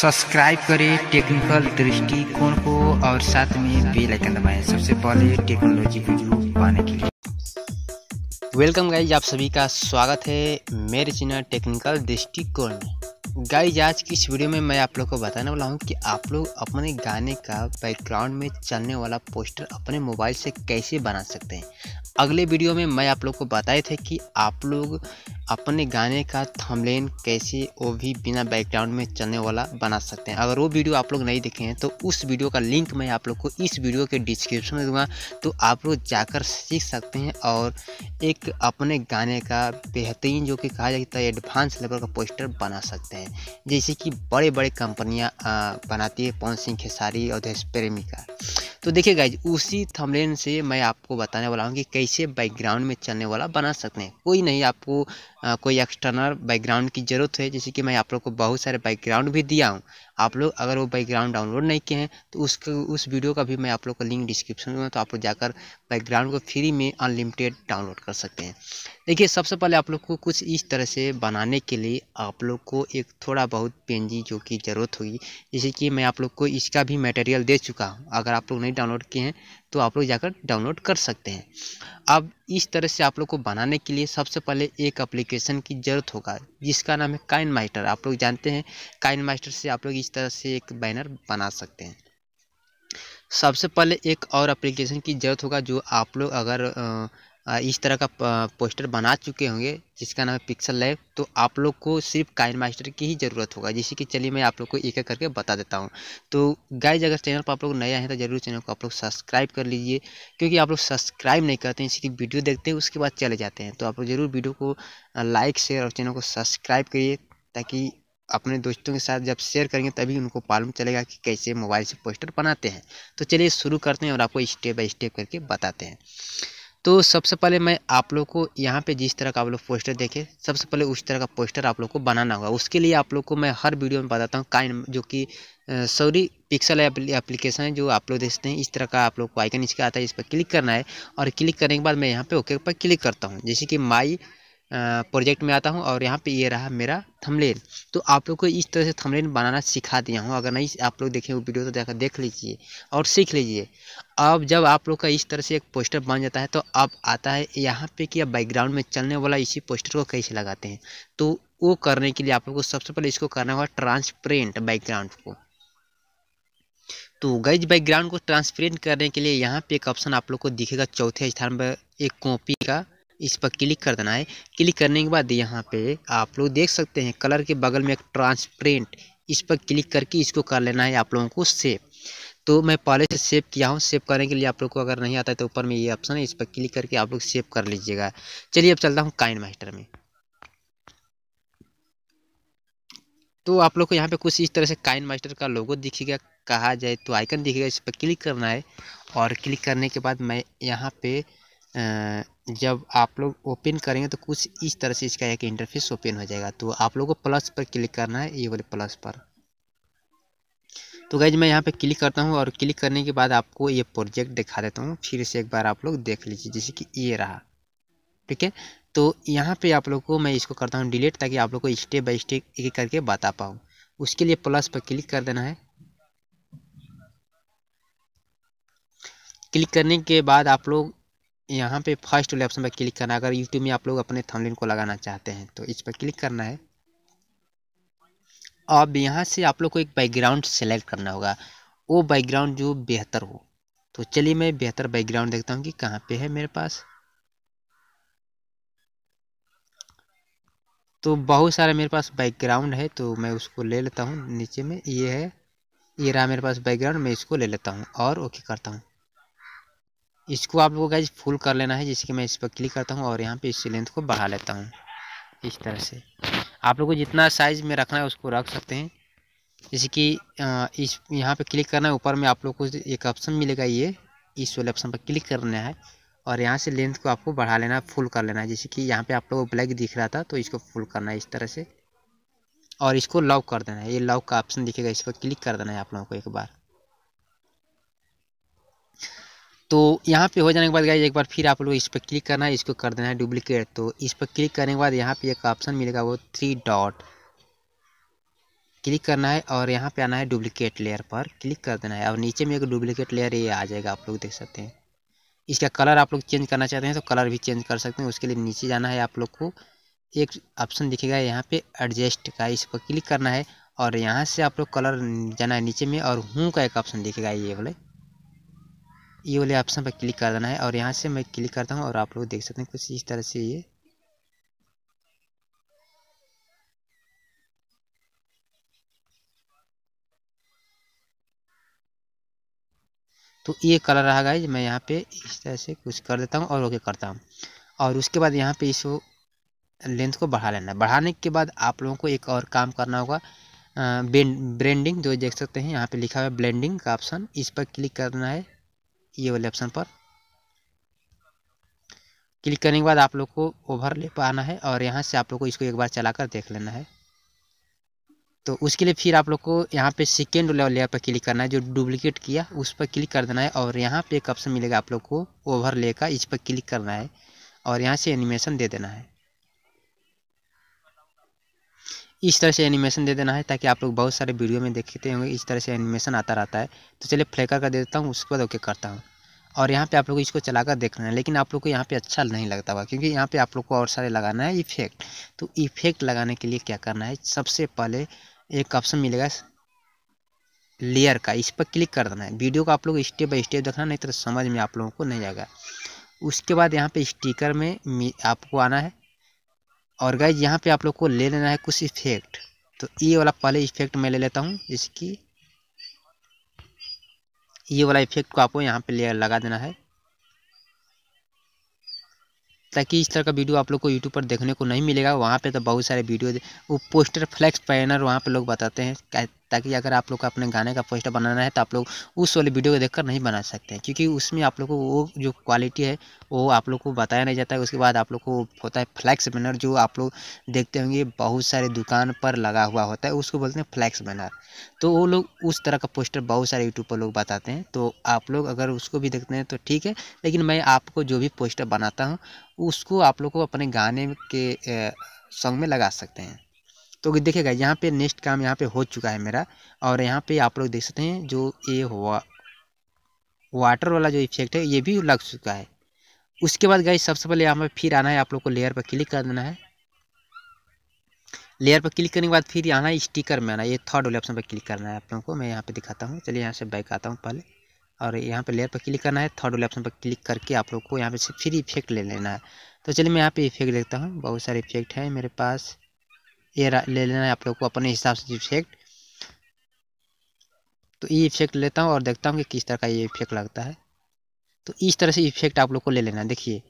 subscribe करें technical दृष्टिकोण को और साथ में बेल आइकन दबाएं सबसे पहले टेक्नोलॉजी वीडियो पाने के लिए वेलकम गाइज आप सभी का स्वागत है मेरे चैनल टेक्निकल दृष्टिकोण में गाइज आज की इस वीडियो में मैं आप लोग को बताने वाला हूँ कि आप लोग अपने गाने का बैकग्राउंड में चलने वाला पोस्टर अपने मोबाइल से कैसे बना सकते हैं अगले वीडियो में मैं आप लोग को बताए थे कि आप लोग अपने गाने का थमलेन कैसे वो भी बिना बैकग्राउंड में चलने वाला बना सकते हैं अगर वो वीडियो आप लोग नहीं देखे हैं तो उस वीडियो का लिंक मैं आप लोग को इस वीडियो के डिस्क्रिप्शन में दूंगा तो आप लोग जाकर सीख सकते हैं और एक अपने गाने का बेहतरीन जो कि कहा जाता है एडवांस लेवल का पोस्टर बना सकते हैं जैसे कि बड़े बड़े कंपनियाँ बनाती है पवन सिंह खेसारी और देश प्रेमिका तो देखिए गाइज उसी थमलेन से मैं आपको बताने वाला हूँ कि कैसे बैकग्राउंड में चलने वाला बना सकते हैं कोई नहीं आपको आ, कोई एक्सटर्नल बैकग्राउंड की ज़रूरत है जैसे कि मैं आप लोग को बहुत सारे बैकग्राउंड भी दिया हूँ आप लोग अगर वो बैकग्राउंड डाउनलोड नहीं किए हैं तो उसको उस वीडियो का भी मैं आप लोग का लिंक डिस्क्रिप्शन में तो आप लोग जाकर बैकग्राउंड को फ्री में अनलिमिटेड डाउनलोड कर सकते हैं देखिए सबसे पहले आप लोग को कुछ इस तरह से बनाने के लिए आप लोग को एक थोड़ा बहुत पेंजी जो कि ज़रूरत होगी जैसे कि मैं आप लोग को इसका भी मटेरियल दे चुका हूँ अगर आप लोग नहीं डाउनलोड किए हैं तो आप लोग जाकर डाउनलोड कर सकते हैं अब इस तरह से आप लोग को बनाने के लिए सबसे पहले एक एप्लीकेशन की ज़रूरत होगा जिसका नाम है काइन मास्टर आप लोग जानते हैं काइन मास्टर से आप लोग इस तरह से एक बैनर बना सकते हैं सबसे पहले एक और एप्लीकेशन की ज़रूरत होगा जो आप लोग अगर इस तरह का पोस्टर बना चुके होंगे जिसका नाम है पिक्सल लैब तो आप लोग को सिर्फ काइन मास्टर की ही ज़रूरत होगा जैसे कि चलिए मैं आप लोग को एक एक करके बता देता हूँ तो गाइज अगर चैनल पर आप लोग नया है हैं तो जरूर चैनल को आप लोग सब्सक्राइब कर लीजिए क्योंकि आप लोग सब्सक्राइब नहीं करते हैं इसकी वीडियो देखते हैं उसके बाद चले जाते हैं तो आप लोग ज़रूर वीडियो को लाइक शेयर और चैनल को सब्सक्राइब करिए ताकि अपने दोस्तों के साथ जब शेयर करेंगे तभी उनको मालूम चलेगा कि कैसे मोबाइल से पोस्टर बनाते हैं तो चलिए शुरू करते हैं और आपको स्टेप बाई स्टेप करके बताते हैं तो सबसे पहले मैं आप लोग को यहाँ पे जिस तरह का आप लोग पोस्टर देखे सबसे पहले उस तरह का पोस्टर आप लोग को बनाना होगा उसके लिए आप लोग को मैं हर वीडियो में बताता हूँ काइन जो कि सॉरी पिक्सल एप्लीकेशन है जो आप लोग देखते हैं इस तरह का आप लोग को आइकन इसका आता है इस पर क्लिक करना है और क्लिक करने के बाद मैं यहाँ पर ओके पर क्लिक करता हूँ जैसे कि माई प्रोजेक्ट में आता हूँ और यहाँ पे ये रहा मेरा थमलेन तो आप लोग को इस तरह से थमलेन बनाना सिखा दिया हूँ अगर नहीं आप लोग देखें वो वीडियो तो देखा देख लीजिए और सीख लीजिए अब जब आप लोग का इस तरह से एक पोस्टर बन जाता है तो अब आता है यहाँ पे कि आप बैकग्राउंड में चलने वाला इसी पोस्टर को कैसे लगाते हैं तो वो करने के लिए आप लोग को सबसे पहले इसको करना होगा ट्रांसपेरेंट बैकग्राउंड को तो गैज बैकग्राउंड को ट्रांसपेरेंट करने के लिए यहाँ पे एक ऑप्शन आप लोग को दिखेगा चौथे स्थान पर एक कॉपी का इस पर क्लिक कर देना है क्लिक करने के बाद यहाँ पे आप लोग देख सकते हैं कलर के बगल में एक ट्रांसपेरेंट इस पर क्लिक करके इसको कर लेना है आप लोगों को सेव तो मैं पहले से सेव किया हूँ सेव करने के लिए आप लोग को अगर नहीं आता है तो ऊपर में ये ऑप्शन है इस पर क्लिक करके आप लोग सेव कर लीजिएगा चलिए अब चलता हूँ काइन मास्टर में तो आप लोग को यहाँ पे कुछ इस तरह से काइन मास्टर का लोगो दिखेगा कहा जाए तो आइकन दिखेगा इस पर क्लिक करना है और क्लिक करने के बाद मैं यहाँ पे जब आप लोग ओपन करेंगे तो कुछ इस तरह से इसका एक इंटरफेस ओपन हो जाएगा तो आप लोगों को प्लस पर क्लिक करना है ये वाले प्लस पर तो गैज मैं यहाँ पे क्लिक करता हूँ और क्लिक करने के बाद आपको ये प्रोजेक्ट दिखा देता हूँ फिर से एक बार आप लोग देख लीजिए जैसे कि ये रहा ठीक है तो यहाँ पे आप लोग को मैं इसको करता हूँ डिलीट ताकि आप लोग को स्टेप बाई स्टेप एक एक करके बता पाऊँ उसके लिए प्लस पर क्लिक कर देना है क्लिक करने के बाद आप लोग यहाँ पे फर्स्ट वाले ऑप्शन पर क्लिक करना अगर यूट्यूब में आप लोग अपने थंबनेल को लगाना चाहते हैं तो इस पर क्लिक करना है अब यहाँ से आप लोग को एक बैकग्राउंड सेलेक्ट करना होगा वो बैकग्राउंड जो बेहतर हो तो चलिए मैं बेहतर बैकग्राउंड देखता हूँ कि कहाँ पे है मेरे पास तो बहुत सारे मेरे पास बैकग्राउंड है तो मैं उसको ले लेता हूँ नीचे में ये है ये रहा मेरे पास बैकग्राउंड मैं इसको ले लेता हूँ और ओके करता हूँ इसको आप लोगों का फुल कर लेना है जिसके मैं इस पर क्लिक करता हूँ और यहाँ पे इस लेंथ को बढ़ा लेता हूँ इस तरह से आप लोगों को जितना साइज़ में रखना है उसको रख सकते हैं जैसे कि इस यहाँ पे क्लिक करना है ऊपर में आप लोग को एक ऑप्शन मिलेगा ये इस वाले ऑप्शन पर क्लिक करना है और यहाँ से लेंथ को आपको बढ़ा लेना है फुल कर लेना है जैसे कि यहाँ पर आप लोगों को ब्लैक दिख रहा था तो इसको फुल करना है इस तरह से और इसको लॉक कर देना है ये लॉक का ऑप्शन दिखेगा इस पर क्लिक कर देना है आप लोगों को एक बार तो यहाँ पे हो जाने के बाद गाइज एक बार फिर आप लोग इस पर क्लिक करना है इसको कर देना है डुप्लीकेट तो इस पर क्लिक करने के बाद यहाँ पे एक ऑप्शन मिलेगा वो थ्री डॉट क्लिक करना है और यहाँ पे आना है डुप्लीकेट लेयर पर क्लिक कर देना है और नीचे में एक डुप्लीकेट लेयर ये आ जाएगा आप लोग देख सकते हैं इसका कलर आप लोग चेंज करना चाहते हैं तो कलर भी चेंज कर सकते हैं उसके लिए नीचे जाना है आप लोग को एक ऑप्शन दिखेगा यहाँ पे एडजस्ट का इस पर क्लिक करना है और यहाँ से आप लोग कलर जाना है नीचे में और हूँ का एक ऑप्शन दिखेगा ये बोले ये वाले ऑप्शन पर क्लिक कर देना है और यहाँ से मैं क्लिक करता हूँ और आप लोग देख सकते हैं कुछ इस तरह से ये तो ये कलर रहा गाइज मैं यहाँ पे इस तरह से कुछ कर देता हूँ और ओके करता हूँ और उसके बाद यहाँ पे इस लेंथ को बढ़ा लेना है बढ़ाने के बाद आप लोगों को एक और काम करना होगा ब्रेंडिंग जो देख सकते हैं यहाँ पे लिखा हुआ है ब्लेंडिंग का ऑप्शन इस पर क्लिक करना है ये वाले ऑप्शन पर क्लिक करने के बाद आप लोग को ले पर आना है और यहाँ से आप लोग को इसको एक बार चला कर देख लेना है तो उसके लिए फिर आप लोग को यहाँ पे सेकेंड लेयर पर क्लिक करना है जो डुप्लीकेट किया उस पर क्लिक कर देना है और यहाँ पे एक ऑप्शन मिलेगा आप लोग को ओवर ले का इस पर क्लिक करना है और यहाँ से एनिमेशन दे देना है इस तरह से एनिमेशन दे देना है ताकि आप लोग बहुत सारे वीडियो में देखते होंगे इस तरह से एनिमेशन आता रहता है तो चलिए फ्लेकर का दे देता हूँ उसके बाद ओके करता हूँ और यहाँ पे आप लोग इसको चलाकर देखना है लेकिन आप लोग को यहाँ पे अच्छा नहीं लगता हुआ क्योंकि यहाँ पे आप लोग को और सारे लगाना है इफेक्ट तो इफेक्ट लगाने के लिए क्या करना है सबसे पहले एक ऑप्शन मिलेगा लेयर का इस पर क्लिक कर देना है वीडियो को आप लोग स्टेप बाई स्टेप देखना नहीं तो समझ में आप लोगों को नहीं आएगा उसके बाद यहाँ पे स्टीकर में आपको आना है और गाइज यहाँ पे आप लोग को ले लेना है कुछ इफेक्ट तो ये वाला पहले इफेक्ट मैं ले लेता हूँ जिसकी ये वाला इफेक्ट को आपको यहाँ पे ले लगा देना है ताकि इस तरह का वीडियो आप लोग को यूट्यूब पर देखने को नहीं मिलेगा वहाँ पे तो बहुत सारे वीडियो वो पोस्टर फ्लैक्स पैनर वहाँ पे लोग बताते हैं ताकि अगर आप लोग का अपने गाने का पोस्टर बनाना है तो आप लोग उस वाले वीडियो को देखकर नहीं बना सकते हैं क्योंकि उसमें आप लोग को वो जो क्वालिटी है वो आप लोग को बताया नहीं जाता है उसके बाद आप लोग को होता है फ्लैक्स बैनर जो आप लोग देखते होंगे बहुत सारे दुकान पर लगा हुआ होता है उसको बोलते हैं फ्लैक्स बैनर तो वो लोग उस तरह का पोस्टर बहुत सारे यूट्यूब पर लोग बताते हैं तो आप लोग अगर उसको भी देखते हैं तो ठीक है लेकिन मैं आपको जो भी पोस्टर बनाता हूँ उसको आप लोग को अपने गाने के सॉन्ग में लगा सकते हैं तो देखिएगा यहाँ पे नेक्स्ट काम यहाँ पे हो चुका है मेरा और यहाँ पे आप लोग देख सकते हैं जो ये हुआ वाटर वाला जो इफेक्ट है ये भी लग चुका है उसके बाद गाइस सबसे पहले यहाँ पर फिर आना है आप लोग को लेयर पर क्लिक कर देना है लेयर पर क्लिक करने के बाद फिर आना है स्टिकर में आना ये थर्ड वाले ऑप्शन पर क्लिक करना है आप लोगों को मैं यहाँ पे दिखाता हूँ चलिए यहाँ से बैक आता हूँ पहले और यहाँ पर लेयर पर क्लिक करना है थर्ड वाले ऑप्शन पर क्लिक करके आप लोग को यहाँ पे फिर इफेक्ट ले लेना है तो चलिए मैं यहाँ पर इफेक्ट देखता हूँ बहुत सारे इफेक्ट हैं मेरे पास ये ले लेना है आप लोग को अपने हिसाब से इफेक्ट तो ये इफेक्ट लेता हूँ और देखता हूँ कि किस तरह का ये इफेक्ट लगता है तो इस तरह से इफेक्ट आप लोग को ले लेना देखिए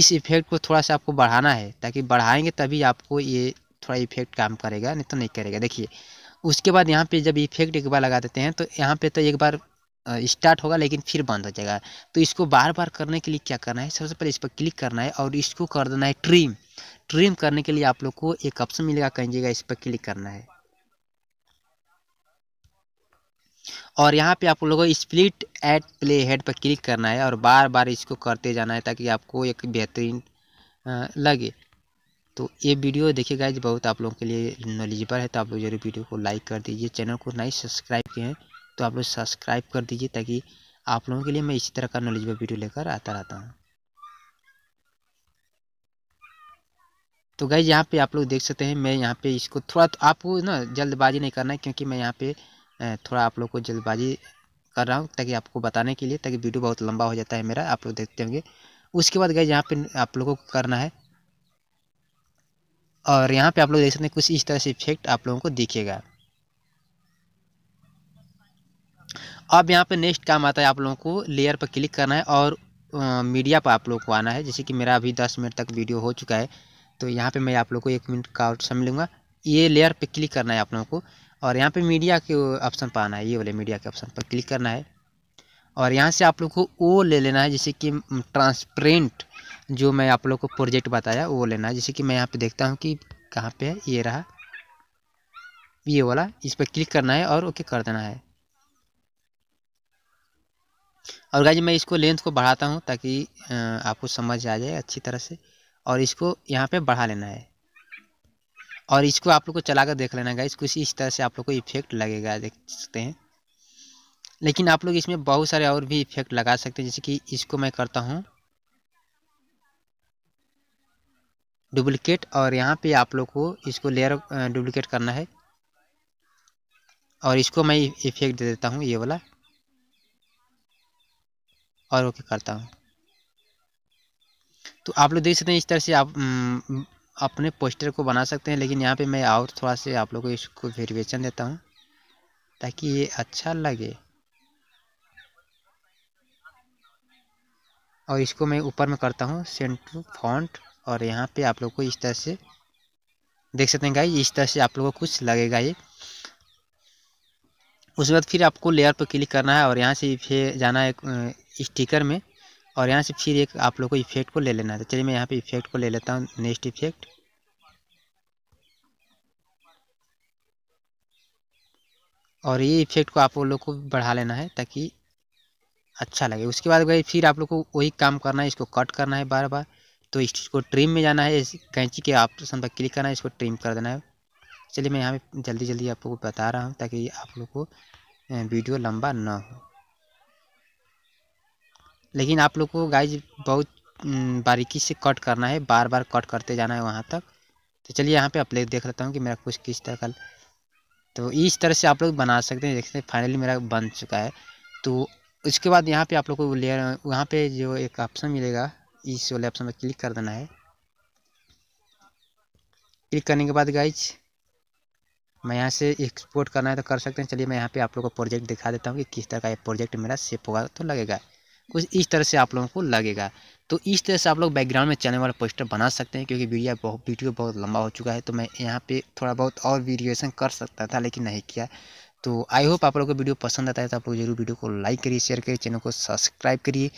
इस इफेक्ट को थोड़ा सा आपको बढ़ाना है ताकि बढ़ाएंगे तभी आपको ये थोड़ा इफेक्ट काम करेगा नहीं तो नहीं करेगा देखिए उसके बाद यहाँ पे जब इफेक्ट एक बार लगा देते हैं तो यहाँ पे तो एक बार स्टार्ट होगा लेकिन फिर बंद हो जाएगा तो इसको बार बार करने के लिए क्या करना है सबसे पहले इस पर क्लिक करना है और इसको कर देना है ट्रिम ट्रिम करने के लिए आप लोग को एक ऑप्शन मिलेगा जगह इस पर क्लिक करना है और यहाँ पे आप लोगों को स्प्लिट एट प्ले हेड पर क्लिक करना है और बार बार इसको करते जाना है ताकि आपको एक बेहतरीन लगे तो ये वीडियो देखिए गाइज बहुत आप लोगों के लिए नॉलेजेबल है तो आप लोग जरूर वीडियो को लाइक कर दीजिए चैनल को नहीं सब्सक्राइब किए हैं तो आप लोग सब्सक्राइब कर दीजिए ताकि आप लोगों के लिए मैं इसी तरह का नॉलेजेबल वीडियो लेकर आता रहता हूँ तो गई यहाँ पे आप लोग देख सकते हैं मैं यहाँ पे इसको थोड़ा तो आपको ना जल्दबाजी नहीं करना है क्योंकि मैं यहाँ पे थोड़ा आप लोग को जल्दबाजी कर रहा हूँ ताकि आपको बताने के लिए ताकि वीडियो बहुत लंबा हो जाता है मेरा आप लोग देखते होंगे उसके बाद गए यहाँ पे आप लोगों को करना है और यहाँ पे आप लोग देख सकते हैं कुछ इस तरह से इफेक्ट आप लोगों को दिखेगा अब यहाँ पे नेक्स्ट काम आता है आप लोगों को लेयर पर क्लिक करना है और मीडिया पर आप लोगों को आना है जैसे कि मेरा अभी दस मिनट तक वीडियो हो चुका है तो यहाँ पे मैं आप लोग को एक मिनट का ऑप्शन मिलूँगा ये लेयर पे क्लिक करना है आप लोगों को और यहाँ पे मीडिया के ऑप्शन पर आना है ये वाले मीडिया के ऑप्शन पर क्लिक करना है और यहाँ से आप लोग को वो ले लेना है जैसे कि ट्रांसपेरेंट जो मैं आप लोग को प्रोजेक्ट बताया वो लेना है जैसे कि मैं यहाँ पर देखता हूँ कि कहाँ पर है ये रहा ये वाला इस पर क्लिक करना है और ओके कर देना है और गाइज मैं इसको लेंथ को बढ़ाता हूँ ताकि आपको समझ आ जाए अच्छी तरह से और इसको यहाँ पे बढ़ा लेना है और इसको आप लोग को चला कर देख लेना गाइस कुछ इस तरह से आप लोग को इफेक्ट लगेगा देख सकते हैं लेकिन आप लोग इसमें बहुत सारे और भी इफेक्ट लगा सकते हैं जैसे कि इसको मैं करता हूँ डुप्लिकेट और यहाँ पे आप लोग को इसको लेयर डुप्लिकेट करना है और इसको मैं इफेक्ट दे देता हूँ ये वाला और ओके करता हूँ तो आप लोग देख सकते हैं इस तरह से आप अपने पोस्टर को बना सकते हैं लेकिन यहाँ पे मैं और थोड़ा से आप लोगों को इसको वेरिएशन देता हूँ ताकि ये अच्छा लगे और इसको मैं ऊपर में करता हूँ सेंट्रल फॉन्ट और यहाँ पे आप लोग को इस तरह से देख सकते हैं गाई इस तरह से आप लोगों को कुछ लगेगा ये उसके बाद फिर आपको लेयर पर क्लिक करना है और यहाँ से फिर जाना है स्टिकर में और यहाँ से फिर एक आप लोग को इफेक्ट को ले लेना है तो चलिए मैं यहाँ पे इफेक्ट को ले लेता हूँ नेक्स्ट इफेक्ट और ये इफेक्ट को आप लोग को बढ़ा लेना है ताकि अच्छा लगे उसके बाद भाई फिर आप लोग को वही काम करना है इसको कट करना है बार बार तो इसको ट्रिम में जाना है इस कैंची के ऑप्शन पर क्लिक करना है इसको ट्रिम कर देना है चलिए मैं यहाँ पे जल्दी जल्दी आप लोग को बता रहा हूँ ताकि आप लोग को वीडियो लंबा ना हो लेकिन आप लोग को गाइज बहुत बारीकी से कट करना है बार बार कट करते जाना है वहाँ तक तो चलिए यहाँ पे अपलेट देख लेता हूँ कि मेरा कुछ किस तरह का तो इस तरह से आप लोग बना सकते हैं देखते हैं फाइनली मेरा बन चुका है तो उसके बाद यहाँ पे आप लोग को लेयर वहाँ पे जो एक ऑप्शन मिलेगा इस वाले ऑप्शन पर क्लिक कर देना है क्लिक करने के बाद गाइज मैं यहाँ से एक्सपोर्ट करना है तो कर सकते हैं चलिए मैं यहाँ पर आप लोग को प्रोजेक्ट दिखा देता हूँ कि किस तरह का ये प्रोजेक्ट मेरा सेफ होगा तो लगेगा कुछ इस तरह से आप लोगों को लगेगा तो इस तरह से आप लोग बैकग्राउंड में चलने वाला पोस्टर बना सकते हैं क्योंकि वीडियो बहुत वीडियो बहुत लंबा हो चुका है तो मैं यहाँ पे थोड़ा बहुत और वीडियोसन कर सकता था लेकिन नहीं किया तो आई होप आप लोगों को वीडियो पसंद आता है तो आप लोग जरूर वीडियो को लाइक करिए शेयर करिए चैनल को सब्सक्राइब करिए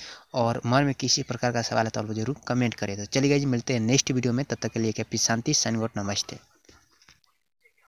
और मन में किसी प्रकार का सवाल है तो आप लोग जरूर कमेंट करिए तो चलिए जी मिलते हैं नेक्स्ट वीडियो में तब तक के लिए क्या शांति सनगोट नमस्ते